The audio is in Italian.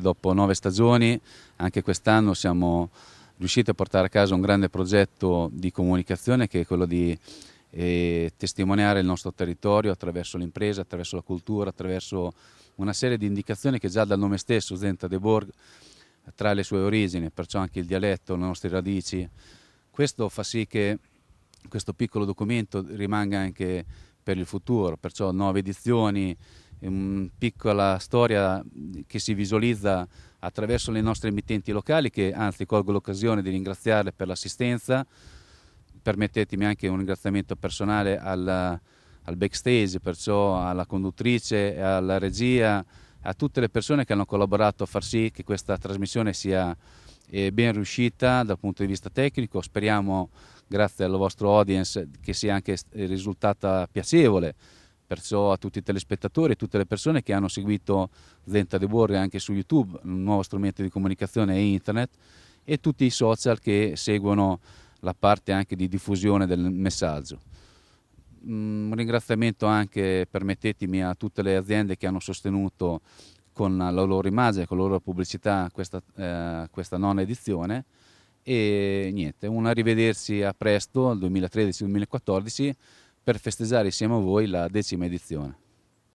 Dopo nove stagioni, anche quest'anno siamo riusciti a portare a casa un grande progetto di comunicazione che è quello di eh, testimoniare il nostro territorio attraverso l'impresa, attraverso la cultura, attraverso una serie di indicazioni che già dal nome stesso Zenta de Borg tra le sue origini, perciò anche il dialetto, le nostre radici. Questo fa sì che questo piccolo documento rimanga anche per il futuro, perciò nove edizioni, una piccola storia che si visualizza attraverso le nostre emittenti locali che anzi colgo l'occasione di ringraziarle per l'assistenza, permettetemi anche un ringraziamento personale alla, al backstage, perciò alla conduttrice, alla regia, a tutte le persone che hanno collaborato a far sì che questa trasmissione sia eh, ben riuscita dal punto di vista tecnico. Speriamo, grazie al vostro audience, che sia anche eh, risultata piacevole Perciò a tutti i telespettatori e tutte le persone che hanno seguito Zenta De Borre anche su YouTube, un nuovo strumento di comunicazione e internet, e tutti i social che seguono la parte anche di diffusione del messaggio. Mm, un ringraziamento anche, permettetemi, a tutte le aziende che hanno sostenuto con la loro immagine, con la loro pubblicità questa, eh, questa nona edizione e niente, un arrivederci a presto, al 2013-2014 per festeggiare insieme a voi la decima edizione.